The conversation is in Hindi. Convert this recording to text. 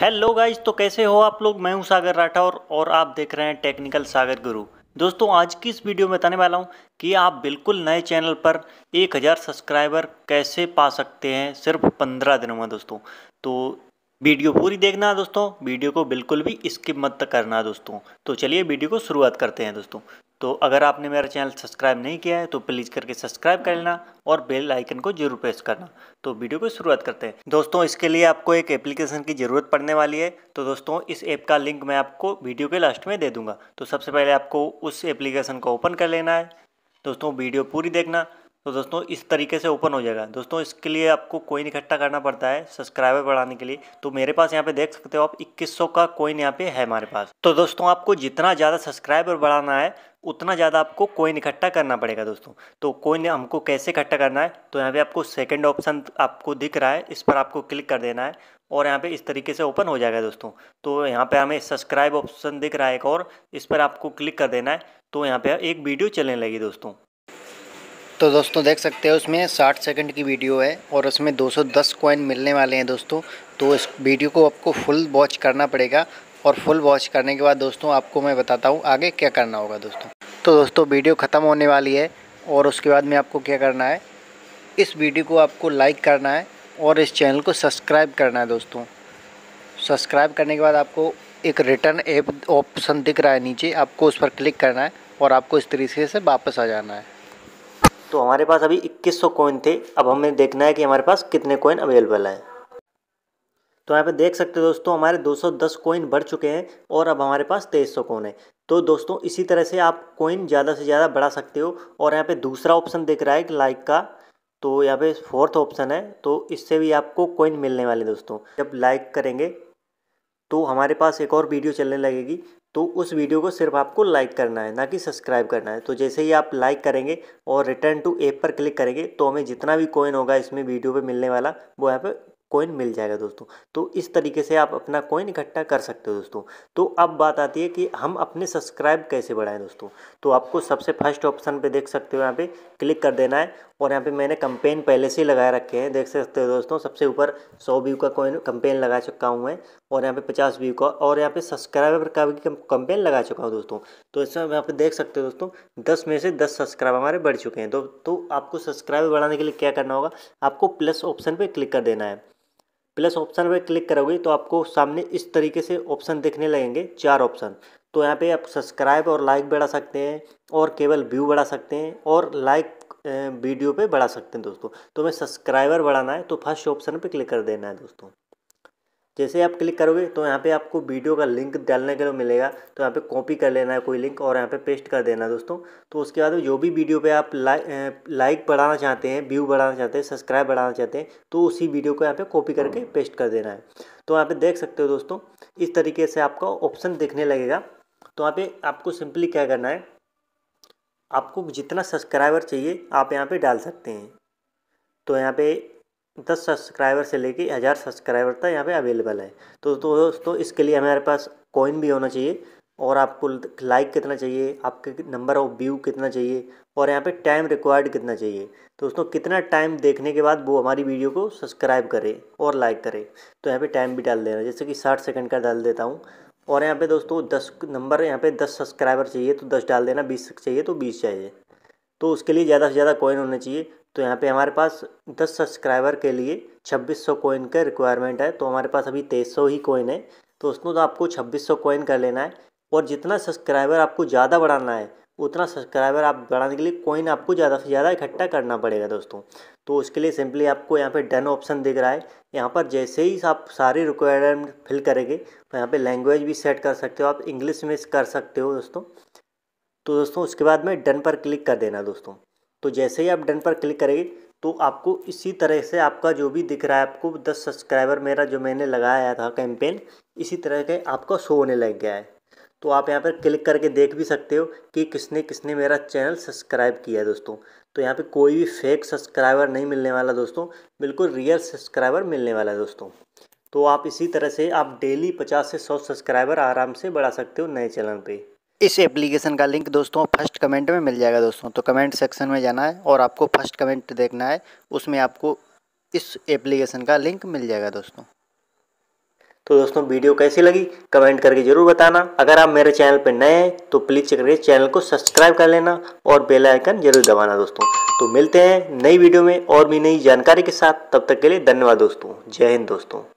हेलो गाइज तो कैसे हो आप लोग मैं हूं सागर राठौर और आप देख रहे हैं टेक्निकल सागर गुरु दोस्तों आज की इस वीडियो में बताने वाला हूं कि आप बिल्कुल नए चैनल पर 1000 सब्सक्राइबर कैसे पा सकते हैं सिर्फ 15 दिनों में दोस्तों तो वीडियो पूरी देखना है दोस्तों वीडियो को बिल्कुल भी स्किप मत करना है दोस्तों तो चलिए वीडियो को शुरुआत करते हैं दोस्तों तो अगर आपने मेरा चैनल सब्सक्राइब नहीं किया है तो प्लीज़ करके सब्सक्राइब कर लेना और बेल आइकन को जरूर प्रेस करना तो वीडियो को शुरुआत करते हैं दोस्तों इसके लिए आपको एक एप्लीकेशन की ज़रूरत पड़ने वाली है तो दोस्तों इस ऐप का लिंक मैं आपको वीडियो के लास्ट में दे दूंगा तो सबसे पहले आपको उस एप्लीकेशन को ओपन कर लेना है दोस्तों वीडियो पूरी देखना तो दोस्तों इस तरीके से ओपन हो जाएगा दोस्तों इसके लिए आपको कोइन इकट्ठा करना पड़ता है सब्सक्राइबर बढ़ाने के लिए तो मेरे पास यहाँ पे देख सकते हो आप 2100 का कोइन यहाँ पे है हमारे पास तो दोस्तों आपको जितना ज़्यादा सब्सक्राइबर बढ़ाना है उतना ज़्यादा आपको कोइन इकट्ठा करना पड़ेगा दोस्तों तो कोइन हमको कैसे इकट्ठा करना है तो यहाँ पे आपको सेकंड ऑप्शन आपको दिख रहा है इस पर आपको क्लिक कर देना है और यहाँ पे इस तरीके से ओपन हो जाएगा दोस्तों तो यहाँ पे हमें सब्सक्राइब ऑप्शन दिख रहा है एक और इस पर आपको क्लिक कर देना है तो यहाँ पे एक वीडियो चलने लगी दोस्तों तो दोस्तों देख सकते हैं उसमें 60 सेकंड की वीडियो है और उसमें 210 कॉइन मिलने वाले हैं दोस्तों तो इस वीडियो को आपको फुल वॉच करना पड़ेगा और फुल वॉच करने के बाद दोस्तों आपको मैं बताता हूँ आगे क्या करना होगा दोस्तों तो दोस्तों वीडियो ख़त्म होने वाली है और उसके बाद में आपको क्या करना है इस वीडियो को आपको लाइक करना है और इस चैनल को सब्सक्राइब करना है दोस्तों सब्सक्राइब करने के बाद आपको एक रिटर्न ऐप ऑप्शन दिख रहा है नीचे आपको उस पर क्लिक करना है और आपको इस तरीके से वापस आ जाना है तो हमारे पास अभी 2100 कॉइन थे अब हमें देखना है कि हमारे पास कितने कॉइन अवेलेबल हैं तो यहाँ पे देख सकते हो दोस्तों हमारे 210 कॉइन बढ़ चुके हैं और अब हमारे पास 2300 कॉइन है तो दोस्तों इसी तरह से आप कॉइन ज़्यादा से ज़्यादा बढ़ा सकते हो और यहाँ पे दूसरा ऑप्शन देख रहा है लाइक का तो यहाँ पे फोर्थ ऑप्शन है तो इससे भी आपको कॉइन मिलने वाले दोस्तों जब लाइक करेंगे तो हमारे पास एक और वीडियो चलने लगेगी तो उस वीडियो को सिर्फ आपको लाइक करना है ना कि सब्सक्राइब करना है तो जैसे ही आप लाइक करेंगे और रिटर्न टू ऐप पर क्लिक करेंगे तो हमें जितना भी कॉइन होगा इसमें वीडियो पे मिलने वाला वो यहाँ पे कॉइन मिल जाएगा दोस्तों तो इस तरीके से आप अपना कॉइन इकट्ठा कर सकते हो दोस्तों तो अब बात आती है कि हम अपने सब्सक्राइब कैसे बढ़ाएं दोस्तों तो आपको सबसे फर्स्ट ऑप्शन पे देख सकते हो यहाँ पे क्लिक कर देना है और यहाँ पे मैंने कंपेन पहले से ही लगा रखे हैं देख सकते हो दोस्तों सबसे ऊपर सौ व्यू का कॉइन कंपेन लगा चुका हूँ मैं और यहाँ पे पचास व्यू का और यहाँ पे सब्सक्राइबर का भी कंपेन लगा चुका हूँ दोस्तों तो इसमें यहाँ पे देख सकते हो दोस्तों दस में से दस सब्सक्राइबर हमारे बढ़ चुके हैं तो तो आपको सब्सक्राइबर बढ़ाने के लिए क्या करना होगा आपको प्लस ऑप्शन पर क्लिक कर देना है प्लस ऑप्शन पर क्लिक करोगे तो आपको सामने इस तरीके से ऑप्शन देखने लगेंगे चार ऑप्शन तो यहाँ पे आप सब्सक्राइब और लाइक बढ़ा सकते हैं और केवल व्यू बढ़ा सकते हैं और लाइक वीडियो पे बढ़ा सकते हैं दोस्तों तो मैं सब्सक्राइबर बढ़ाना है तो फर्स्ट ऑप्शन पे क्लिक कर देना है दोस्तों जैसे आप क्लिक करोगे तो यहाँ पे आपको वीडियो का लिंक डालने के लिए मिलेगा तो यहाँ पे कॉपी कर लेना है कोई लिंक और यहाँ पे पेस्ट कर देना है दोस्तों तो उसके बाद जो भी वीडियो पे आप लाइक बढ़ाना चाहते हैं व्यू बढ़ाना चाहते हैं सब्सक्राइब बढ़ाना चाहते हैं तो उसी वीडियो को यहाँ पे कॉपी करके पेस्ट कर देना है तो यहाँ पर देख सकते हो दोस्तों इस तरीके से आपका ऑप्शन दिखने लगेगा तो यहाँ पर आपको सिंपली क्या करना है आपको जितना सब्सक्राइबर चाहिए आप यहाँ पर डाल सकते हैं तो यहाँ पर दस सब्सक्राइबर से लेके हज़ार सब्सक्राइबर तक यहाँ पे अवेलेबल है तो दोस्तों इसके लिए हमारे पास कॉइन भी होना चाहिए और आपको लाइक कितना चाहिए आपके नंबर ऑफ व्यू कितना चाहिए और यहाँ पे टाइम रिक्वायर्ड कितना चाहिए तो दोस्तों कितना टाइम देखने के बाद वो हमारी वीडियो को सब्सक्राइब करे और लाइक करे तो यहाँ पर टाइम भी डाल देना जैसे कि साठ सेकेंड का डाल देता हूँ और यहाँ पर दोस्तों दस नंबर यहाँ पर दस सब्सक्राइबर चाहिए तो दस डाल देना बीस चाहिए तो बीस चाहिए तो उसके लिए ज़्यादा से ज़्यादा कॉइन होना चाहिए तो यहाँ पे हमारे पास दस सब्सक्राइबर के लिए छब्बीस सौ कोइन का रिक्वायरमेंट है तो हमारे पास अभी तेईस सौ ही कोइन है तो उसमें तो आपको छब्बीस सौ कोइन कर लेना है और जितना सब्सक्राइबर आपको ज़्यादा बढ़ाना है उतना सब्सक्राइबर आप बढ़ाने के लिए कोइन आपको ज़्यादा से ज़्यादा इकट्ठा करना पड़ेगा दोस्तों तो उसके लिए सिंपली आपको यहाँ पे डन ऑप्शन दिख रहा है यहाँ पर जैसे ही आप सारी रिक्वायरमेंट फिल करेंगे तो यहाँ पे लैंग्वेज भी सेट कर सकते हो आप इंग्लिश में कर सकते हो दोस्तों तो दोस्तों उसके बाद में डन पर क्लिक कर देना दोस्तों तो जैसे ही आप डन पर क्लिक करेंगे तो आपको इसी तरह से आपका जो भी दिख रहा है आपको दस सब्सक्राइबर मेरा जो मैंने लगाया था कैंपेन इसी तरह के आपका शो होने लग गया है तो आप यहाँ पर क्लिक करके देख भी सकते हो कि किसने किसने मेरा चैनल सब्सक्राइब किया है दोस्तों तो यहाँ पे कोई भी फेक सब्सक्राइबर नहीं मिलने वाला दोस्तों बिल्कुल रियल सब्सक्राइबर मिलने वाला है दोस्तों तो आप इसी तरह से आप डेली पचास से सौ सब्सक्राइबर आराम से बढ़ा सकते हो नए चैनल पर इस एप्लीकेशन का लिंक दोस्तों फर्स्ट कमेंट में मिल जाएगा दोस्तों तो कमेंट सेक्शन में जाना है और आपको फर्स्ट कमेंट देखना है उसमें आपको इस एप्लीकेशन का लिंक मिल जाएगा दोस्तों तो दोस्तों वीडियो कैसी लगी कमेंट करके ज़रूर बताना अगर आप मेरे चैनल पर नए हैं तो प्लीज़ करके चैनल को सब्सक्राइब कर लेना और बेल आइकन जरूर दबाना दोस्तों तो मिलते हैं नई वीडियो में और भी नई जानकारी के साथ तब तक के लिए धन्यवाद दोस्तों जय हिंद दोस्तों